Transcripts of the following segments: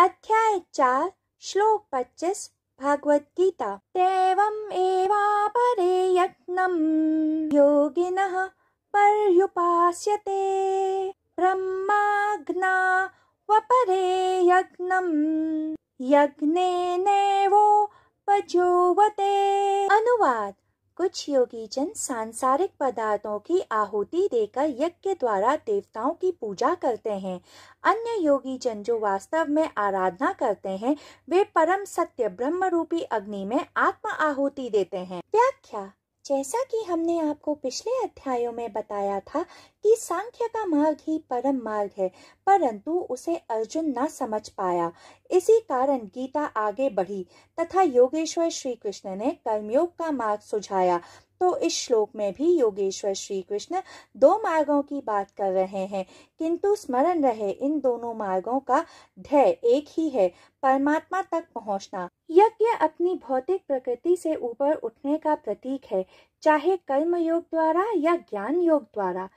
अध्याय चार श्लोक पच्चीस भगवत गीता एवं एवापरे यत्नम योगिनः पर्युपास्यते ब्रह्माग्ना वपरे यज्ञम् यज्ञेनैवोपजोवते अनुवाद कुछ योगी जन सांसारिक पदार्थों की आहुति देकर यज्ञ द्वारा देवताओं की पूजा करते हैं अन्य योगी जन जो वास्तव में आराधना करते हैं वे परम सत्य ब्रह्म रूपी अग्नि में आत्म आहुति देते हैं व्याख्या जैसा कि हमने आपको पिछले अध्यायों में बताया था कि सांख्य का मार्ग ही परम मार्ग है परंतु उसे अर्जुन न समझ पाया इसी कारण गीता आगे बढ़ी तथा योगेश्वर श्री कृष्ण ने कर्मयोग का मार्ग सुझाया तो इस श्लोक में भी योगेश्वर श्री कृष्ण दो मार्गों की बात कर रहे हैं किंतु स्मरण रहे इन दोनों मार्गों का ध्येय एक ही है परमात्मा तक पहुंचना यज्ञ अपनी भौतिक प्रकृति से ऊपर उठने का प्रतीक है चाहे कर्म योग द्वारा या ज्ञान योग द्वारा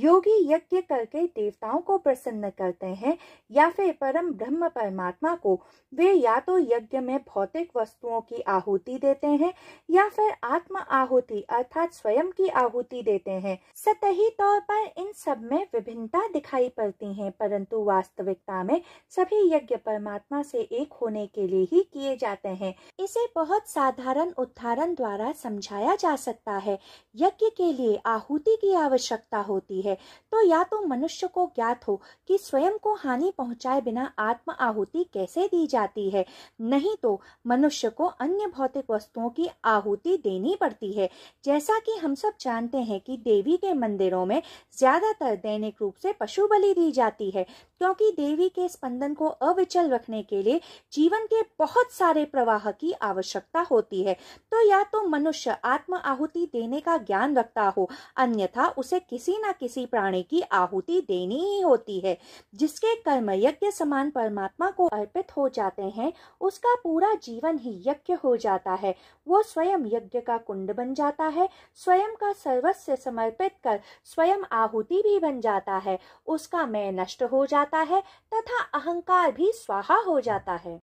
योगी यज्ञ करके देवताओं को प्रसन्न करते हैं या फिर परम ब्रह्म परमात्मा को वे या तो यज्ञ में भौतिक वस्तुओं की आहुति देते हैं या फिर आत्म आहुति अर्थात स्वयं की आहुति देते हैं सतही तौर पर इन सब में विभिन्नता दिखाई पड़ती है परंतु वास्तविकता में सभी यज्ञ परमात्मा से एक होने के लिए ही किए जाते हैं इसे बहुत साधारण उदाहरण द्वारा समझाया जा सकता करता है यज्ञ के लिए आहुति की आवश्यकता होती है तो या तो मनुष्य को ज्ञात हो कि स्वयं को हानि पहुंचाए बिना आत्म आहुति कैसे दी जाती है नहीं तो मनुष्य को अन्य भौतिक वस्तुओं की आहुति देनी पड़ती है जैसा कि हम सब जानते हैं कि देवी के मंदिरों में ज्यादातर दैनिक रूप से पशु बलि दी जाती है क्योंकि देवी के स्पंदन को अविचल रखने के लिए जीवन के बहुत सारे प्रवाह की आवश्यकता होती है तो या तो मनुष्य आत्म आहुति देने का ज्ञान रखता हो अन्यथा उसे किसी न किसी प्राणी की आहुति देनी ही होती है जिसके कर्म यज्ञ समान परमात्मा को अर्पित हो जाते हैं उसका पूरा जीवन ही यज्ञ हो जाता है वो स्वयं यज्ञ का कुंड बन जाता है स्वयं का सर्वस्व समर्पित कर स्वयं आहुति भी बन जाता है उसका मैं नष्ट हो जाता जाता है तथा अहंकार भी स्वाहा हो जाता है